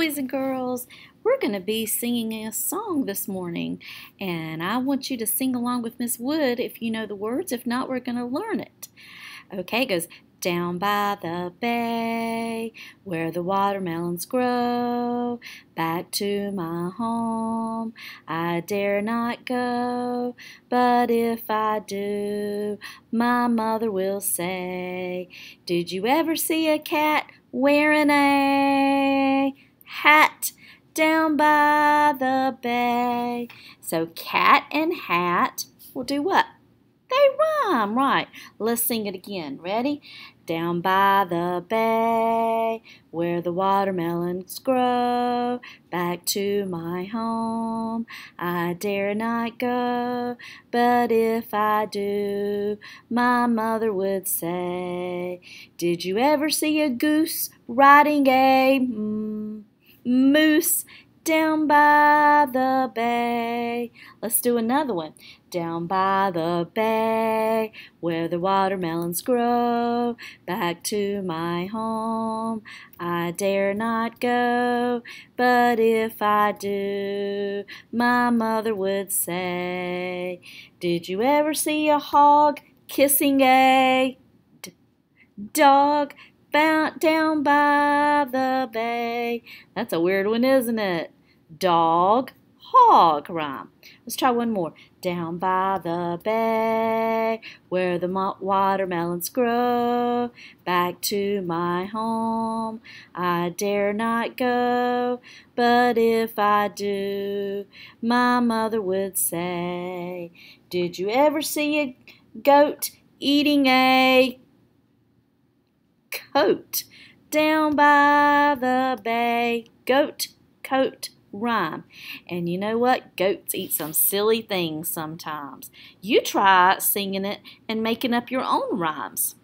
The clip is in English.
boys and girls, we're going to be singing a song this morning, and I want you to sing along with Miss Wood if you know the words. If not, we're going to learn it. Okay, it goes down by the bay where the watermelons grow, back to my home. I dare not go, but if I do, my mother will say, Did you ever see a cat wearing a? hat down by the bay. So cat and hat will do what? They rhyme, right? Let's sing it again. Ready? Down by the bay, where the watermelons grow, back to my home. I dare not go, but if I do, my mother would say, Did you ever see a goose riding a moose down by the bay. Let's do another one. Down by the bay, where the watermelons grow, back to my home. I dare not go, but if I do, my mother would say, Did you ever see a hog kissing a dog? down by the bay. That's a weird one, isn't it? Dog, hog rhyme. Let's try one more. Down by the bay, where the watermelons grow, back to my home I dare not go. But if I do, my mother would say, Did you ever see a goat eating a coat. Down by the bay, goat, coat, rhyme. And you know what? Goats eat some silly things sometimes. You try singing it and making up your own rhymes.